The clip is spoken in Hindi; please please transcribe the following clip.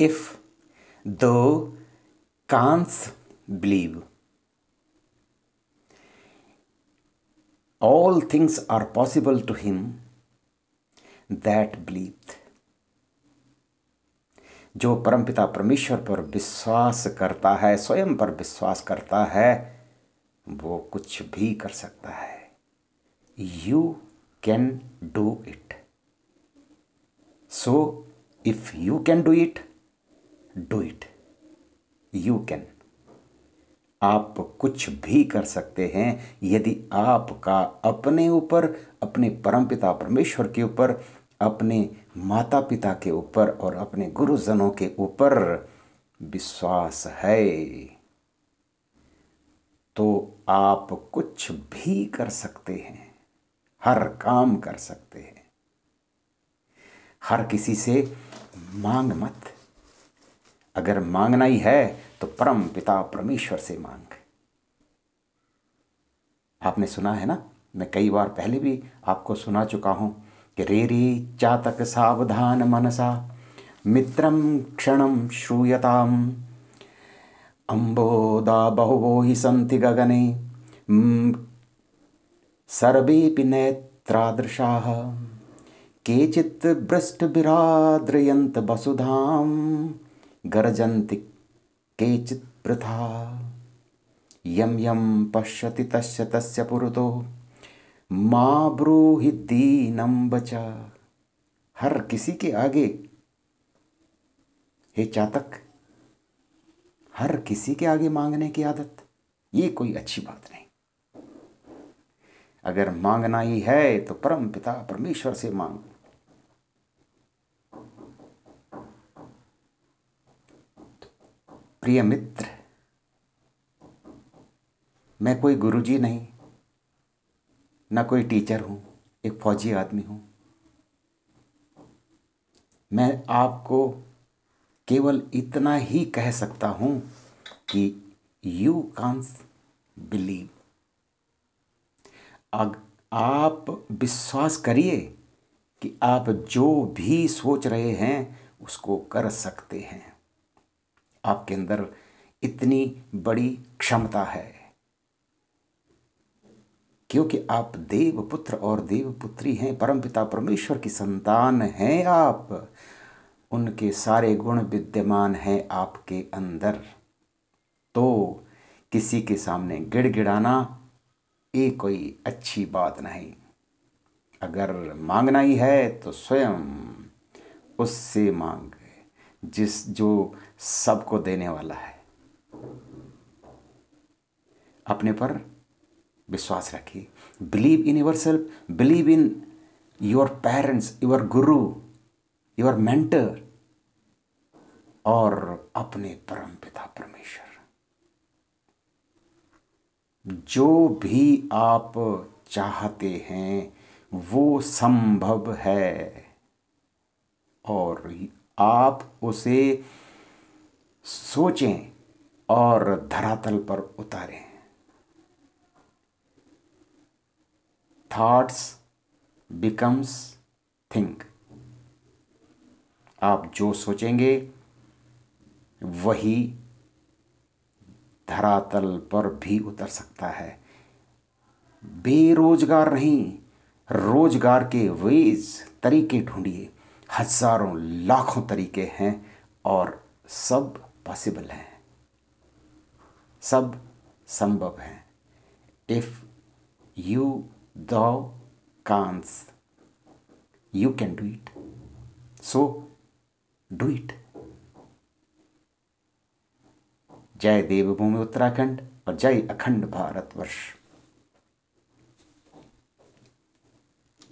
if thou canst believe all things are possible to him that believe जो परमपिता परमेश्वर पर विश्वास करता है स्वयं पर विश्वास करता है वो कुछ भी कर सकता है you can do it so if you can do it do it you can आप कुछ भी कर सकते हैं यदि आपका अपने ऊपर अपने परमपिता परमेश्वर के ऊपर अपने माता पिता के ऊपर और अपने गुरुजनों के ऊपर विश्वास है तो आप कुछ भी कर सकते हैं हर काम कर सकते हैं हर किसी से मांग मत अगर मांगना ही है तो परम पिता परमेश्वर से मांग आपने सुना है ना मैं कई बार पहले भी आपको सुना चुका हूं कि रेरी चातक सावधान मनसा मित्रम क्षणम श्रूयताम अम्बोदा बहुवो ही संति गगने सर्वे नेत्रादृशा केचित् भ्रष्टबिराद्रयन्त वसुधाम गरजन्ति केचित् प्रथा यं यं पश्यति तस्य तस्य पुरुतो मा ब्रूहि दीनम बचा हर किसी के आगे हे चातक हर किसी के आगे मांगने की आदत ये कोई अच्छी बात नहीं अगर मांगना ही है तो परम पिता परमेश्वर से मांगो प्रिय मित्र मैं कोई गुरुजी नहीं ना कोई टीचर हूँ एक फौजी आदमी हूँ मैं आपको केवल इतना ही कह सकता हूँ कि यू कांस बिलीव आप विश्वास करिए कि आप जो भी सोच रहे हैं उसको कर सकते हैं आपके अंदर इतनी बड़ी क्षमता है क्योंकि आप देव पुत्र और देव पुत्री हैं परमपिता परमेश्वर की संतान हैं आप उनके सारे गुण विद्यमान हैं आपके अंदर तो किसी के सामने गिड़गिड़ाना ये कोई अच्छी बात नहीं अगर मांगना ही है तो स्वयं उससे मांग जिस जो सबको देने वाला है अपने पर विश्वास रखिए believe in yourself believe in your parents your guru your mentor और अपने परम पिता परमेश्वर जो भी आप चाहते हैं वो संभव है और आप उसे सोचें और धरातल पर उतारें थाट्स बिकम्स थिंक आप जो सोचेंगे वही धरातल पर भी उतर सकता है बेरोजगार नहीं रोजगार के वेज तरीके ढूंढिए हज़ारों लाखों तरीके हैं और सब पॉसिबल हैं सब संभव हैं if you thou canst you can do it so do it जय देवभूमि उत्तराखंड और जय अखंड भारतवर्ष